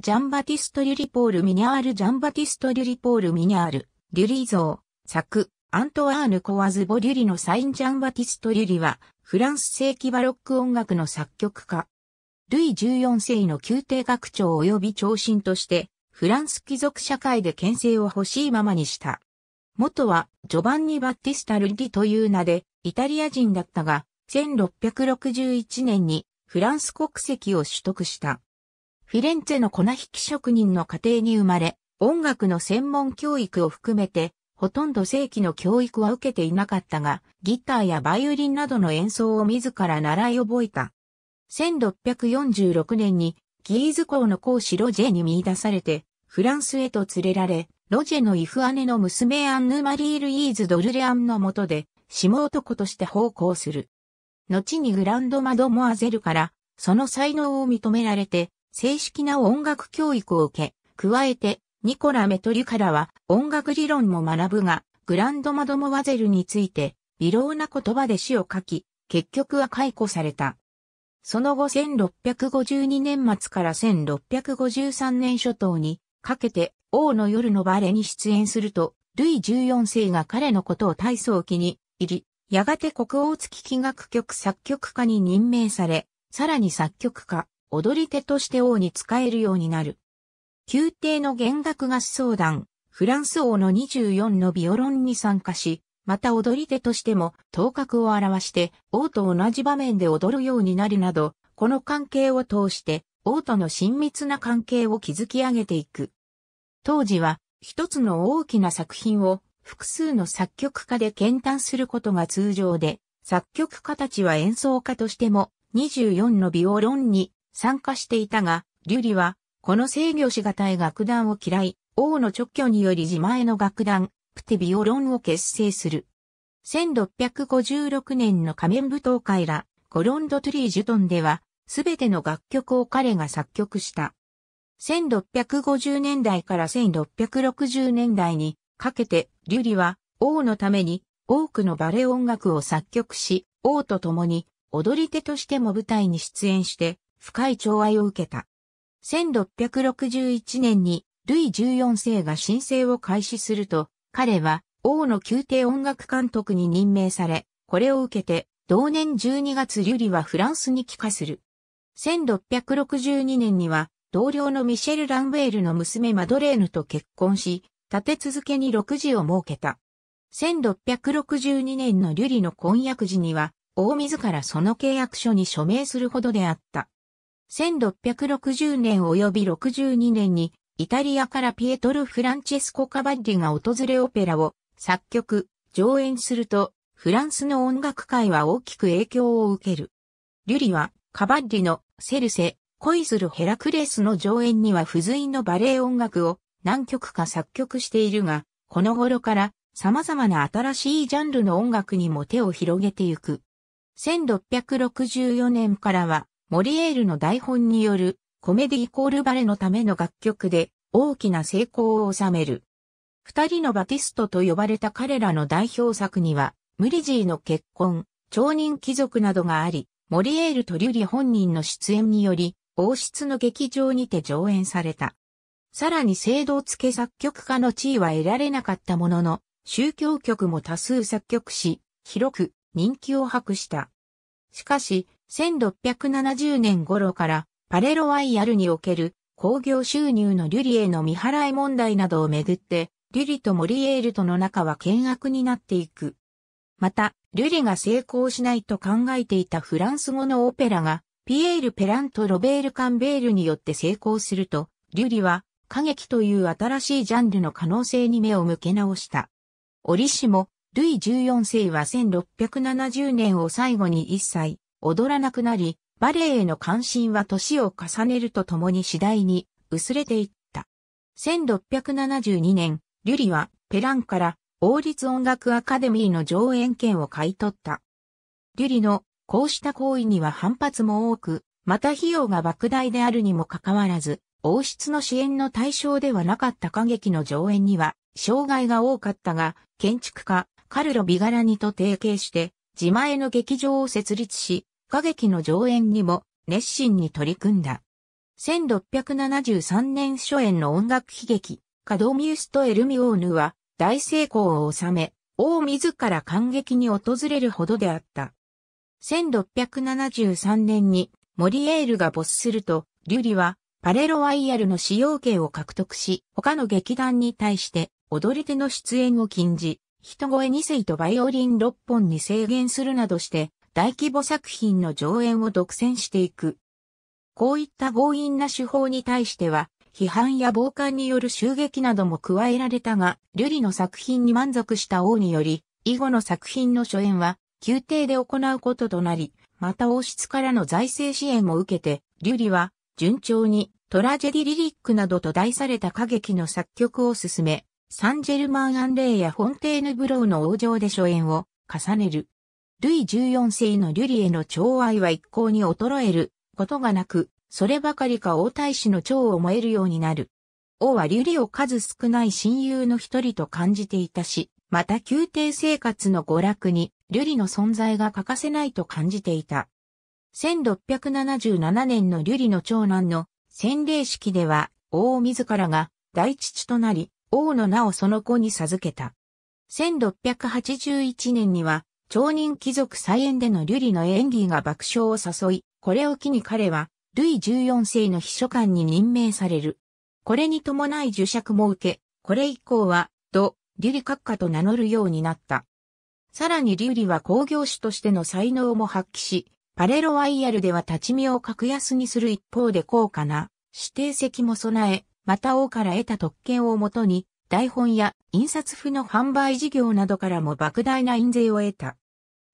ジャンバティスト・リュリポール・ミニャール・ジャンバティスト・リュリポール・ミニャール、リュリー像、作、アントワーヌ・コワズボ・リュリのサイン・ジャンバティスト・リュリは、フランス世紀バロック音楽の作曲家。ルイ14世の宮廷学長及び長身として、フランス貴族社会で牽制を欲しいままにした。元は、ジョバンニ・バッティスタ・ルリという名で、イタリア人だったが、1661年にフランス国籍を取得した。フィレンツェの粉引き職人の家庭に生まれ、音楽の専門教育を含めて、ほとんど正規の教育は受けていなかったが、ギターやバイオリンなどの演奏を自ら習い覚えた。1646年にギーズ校の講師ロジェに見出されて、フランスへと連れられ、ロジェのイフ姉の娘アンヌ・マリー・ルイーズ・ドルレアンの下で、下男として奉公する。後にグランドマドモアゼルから、その才能を認められて、正式な音楽教育を受け、加えて、ニコラ・メトリュからは音楽理論も学ぶが、グランドマドモワゼルについて、微妙な言葉で詩を書き、結局は解雇された。その後1652年末から1653年初頭にかけて王の夜のバレに出演すると、ルイ14世が彼のことを大層気に入り、やがて国王付き器楽曲作曲家に任命され、さらに作曲家、踊り手として王に仕えるようになる。宮廷の弦楽合奏団、フランス王の24のビオロンに参加し、また踊り手としても頭角を表して王と同じ場面で踊るようになるなど、この関係を通して王との親密な関係を築き上げていく。当時は一つの大きな作品を複数の作曲家で検討することが通常で、作曲家たちは演奏家としても24のビオロンに参加していたが、リュリは、この制御しがたい楽団を嫌い、王の直挙により自前の楽団、プテビオロンを結成する。1656年の仮面舞踏会ら、コロンドトゥリー・ジュトンでは、すべての楽曲を彼が作曲した。1650年代から1660年代にかけて、リュリは王のために多くのバレエ音楽を作曲し、王と共に踊り手としても舞台に出演して深い寵愛を受けた。1661年にルイ14世が申請を開始すると、彼は王の宮廷音楽監督に任命され、これを受けて同年12月リュリはフランスに帰化する。1662年には同僚のミシェル・ランウェールの娘マドレーヌと結婚し、立て続けに6時を設けた。1662年のリュリの婚約時には、王自らその契約書に署名するほどであった。1660年及び62年に、イタリアからピエトル・フランチェスコ・カバッリが訪れオペラを作曲、上演すると、フランスの音楽界は大きく影響を受ける。リュリは、カバッリのセルセ、恋するヘラクレスの上演には付随のバレエ音楽を何曲か作曲しているが、この頃から様々な新しいジャンルの音楽にも手を広げてゆく。1664年からはモリエールの台本によるコメディイコールバレのための楽曲で大きな成功を収める。二人のバティストと呼ばれた彼らの代表作には、ムリジーの結婚、町人貴族などがあり、モリエールとリュリ本人の出演により、王室の劇場にて上演された。さらに聖堂付け作曲家の地位は得られなかったものの、宗教曲も多数作曲し、広く人気を博した。しかし、1670年頃からパレロワイヤルにおける工業収入のリュリへの未払い問題などをめぐって、リュリとモリエールとの仲は険悪になっていく。また、リュリが成功しないと考えていたフランス語のオペラが、ピエール・ペラント・ロベール・カンベールによって成功すると、リュリは歌劇という新しいジャンルの可能性に目を向け直した。折しも、ルイ14世は1670年を最後に一歳、踊らなくなり、バレエへの関心は年を重ねるとともに次第に薄れていった。1672年、リュリはペランから王立音楽アカデミーの上演権を買い取った。リュリのこうした行為には反発も多く、また費用が莫大であるにもかかわらず、王室の支援の対象ではなかった歌劇の上演には、障害が多かったが、建築家、カルロ・ビガラニと提携して、自前の劇場を設立し、歌劇の上演にも熱心に取り組んだ。1673年初演の音楽悲劇、カドミウスとエルミオーヌは大成功を収め、王自ら感激に訪れるほどであった。1673年にモリエールが没すると、リュリはパレロワイヤルの使用権を獲得し、他の劇団に対して踊り手の出演を禁じ、人声2世とバイオリン6本に制限するなどして、大規模作品の上演を独占していく。こういった強引な手法に対しては、批判や傍観による襲撃なども加えられたが、瑠璃の作品に満足した王により、以後の作品の初演は、宮廷で行うこととなり、また王室からの財政支援も受けて、瑠璃は、順調に、トラジェディリリックなどと題された歌劇の作曲を進め、サンジェルマン・アンレイやフォンテーヌ・ブローの王城で初演を重ねる。ルイ14世のリュリへの寵愛は一向に衰えることがなく、そればかりか王太子の蝶を燃えるようになる。王はリュリを数少ない親友の一人と感じていたし、また宮廷生活の娯楽にリュリの存在が欠かせないと感じていた。1677年のリュリの長男の洗礼式では王自らが大父となり、王の名をその子に授けた。1681年には町人貴族再演での瑠璃の演技が爆笑を誘い、これを機に彼は、ルイ14世の秘書官に任命される。これに伴い受釈も受け、これ以降は、ド、リュリ閣下と名乗るようになった。さらにリュリは工業主としての才能も発揮し、パレロワイヤルでは立ち見を格安にする一方で高価な指定席も備え、また王から得た特権をもとに台本や印刷譜の販売事業などからも莫大な印税を得た。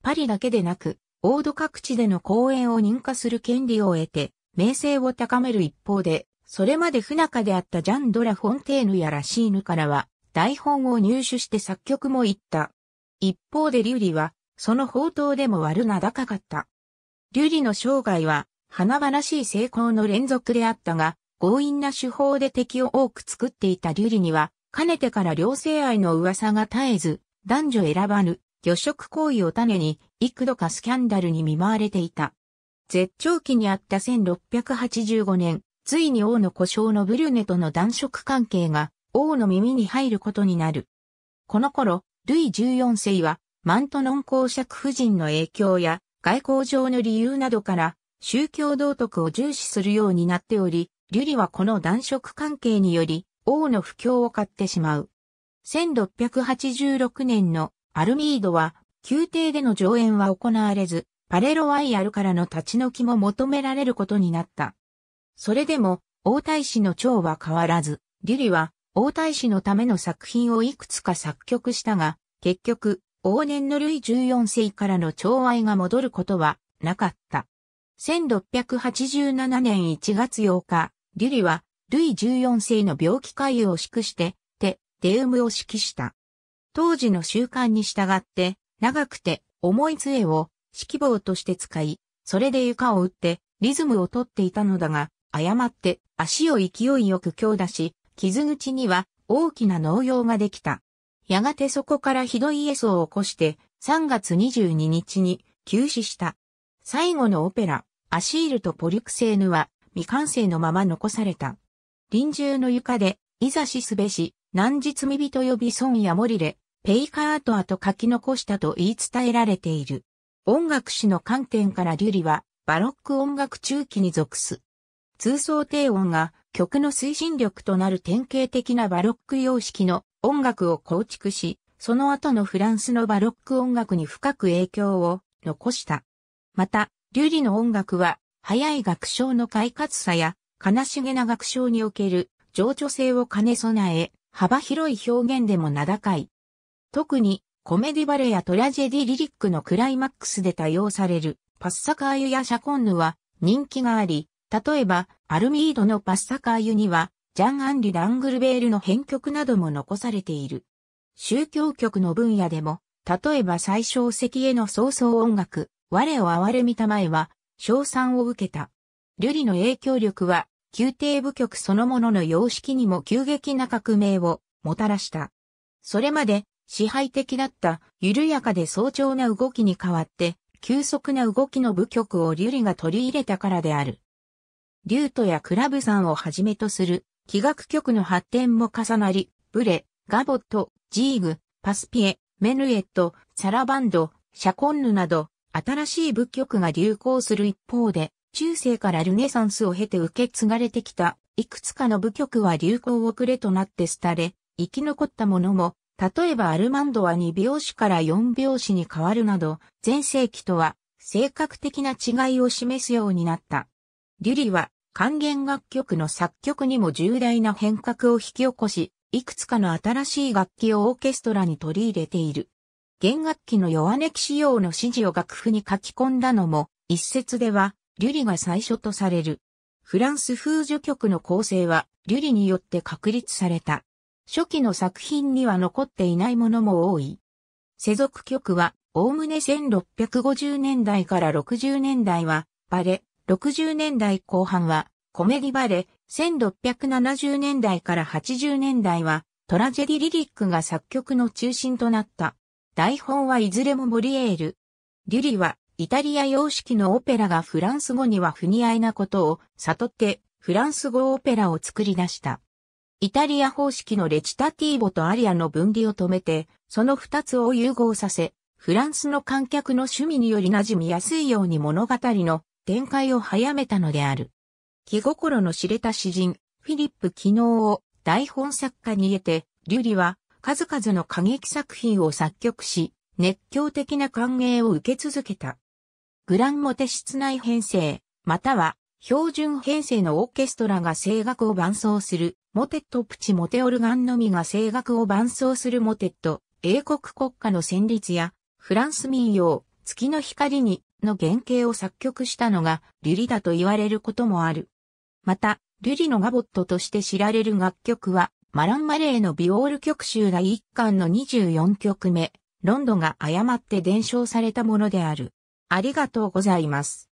パリだけでなく、オード各地での公演を認可する権利を得て、名声を高める一方で、それまで不仲であったジャン・ドラ・フォンテーヌやラシーヌからは、台本を入手して作曲も行った。一方でリュリは、その宝刀でも悪名高かった。リュリの生涯は、花々しい成功の連続であったが、強引な手法で敵を多く作っていたリュリには、かねてから両性愛の噂が絶えず、男女選ばぬ、魚食行為を種に、幾度かスキャンダルに見舞われていた。絶頂期にあった1685年、ついに王の故障のブリュネとの男色関係が、王の耳に入ることになる。この頃、ルイ14世は、マントノン公爵夫人の影響や、外交上の理由などから、宗教道徳を重視するようになっており、リュリはこの男色関係により、王の不況を買ってしまう。1686年のアルミードは、宮廷での上演は行われず、パレロワイヤルからの立ち退きも求められることになった。それでも、王太子の長は変わらず、リュリは王太子のための作品をいくつか作曲したが、結局、往年のルイ14世からの寵愛が戻ることはなかった。1687年1月8日、リュリはルイ14世の病気回遊を祝して、て、デウムを指揮した。当時の習慣に従って、長くて重い杖を指揮棒として使い、それで床を打ってリズムをとっていたのだが、誤って足を勢いよく強打し、傷口には大きな農用ができた。やがてそこからひどいエスを起こして、3月22日に急死した。最後のオペラ、アシールとポリュクセーヌは未完成のまま残された。臨終の床で、いざしすべし、南日見人呼び孫や森れ、ペイカートアと書き残したと言い伝えられている。音楽史の観点からリュリは、バロック音楽中期に属す。通奏低音が曲の推進力となる典型的なバロック様式の音楽を構築し、その後のフランスのバロック音楽に深く影響を残した。また、リュリの音楽は、早い楽章の快活さや悲しげな楽章における情緒性を兼ね備え、幅広い表現でも名高い。特に、コメディバレやトラジェディリリックのクライマックスで多用される、パッサカーユやシャコンヌは人気があり、例えば、アルミードのパッサカーユには、ジャン・アンリ・ラングルベールの編曲なども残されている。宗教曲の分野でも、例えば最小石への早々音楽、我を哀れみたまえは、賞賛を受けた。瑠璃の影響力は宮廷部局そのものの様式にも急激な革命をもたらした。それまで支配的だった緩やかで早朝な動きに変わって、急速な動きの部局をリュリが取り入れたからである。リュートやクラブさんをはじめとする器楽曲の発展も重なり、ブレ、ガボット、ジーグ、パスピエ、メヌエット、サラバンド、シャコンヌなど、新しい部局が流行する一方で、中世からルネサンスを経て受け継がれてきた、いくつかの部曲は流行遅れとなって廃れ、生き残ったものも、例えばアルマンドは2拍子から4拍子に変わるなど、前世紀とは、性格的な違いを示すようになった。リュリは、還元楽曲の作曲にも重大な変革を引き起こし、いくつかの新しい楽器をオーケストラに取り入れている。弦楽器の弱音器仕様の指示を楽譜に書き込んだのも、一説では、リュリが最初とされる。フランス風序曲の構成は、リュリによって確立された。初期の作品には残っていないものも多い。世俗曲は、おおむね1650年代から60年代は、バレ、60年代後半は、コメディバレ、1670年代から80年代は、トラジェディリリックが作曲の中心となった。台本はいずれもモリエール。リュリはイタリア様式のオペラがフランス語には不似合いなことを悟ってフランス語オペラを作り出した。イタリア方式のレチタティーボとアリアの分離を止めて、その二つを融合させ、フランスの観客の趣味により馴染みやすいように物語の展開を早めたのである。気心の知れた詩人、フィリップ・キノーを台本作家に得て、リュリは数々の歌劇作品を作曲し、熱狂的な歓迎を受け続けた。グランモテ室内編成、または標準編成のオーケストラが声楽を伴奏する、モテットプチモテオルガンのみが声楽を伴奏するモテット、英国国家の旋律や、フランス民謡、月の光に、の原型を作曲したのが、リリだと言われることもある。また、リリのガボットとして知られる楽曲は、マラン・マレーのビオール曲集第1巻の24曲目、ロンドが誤って伝承されたものである。ありがとうございます。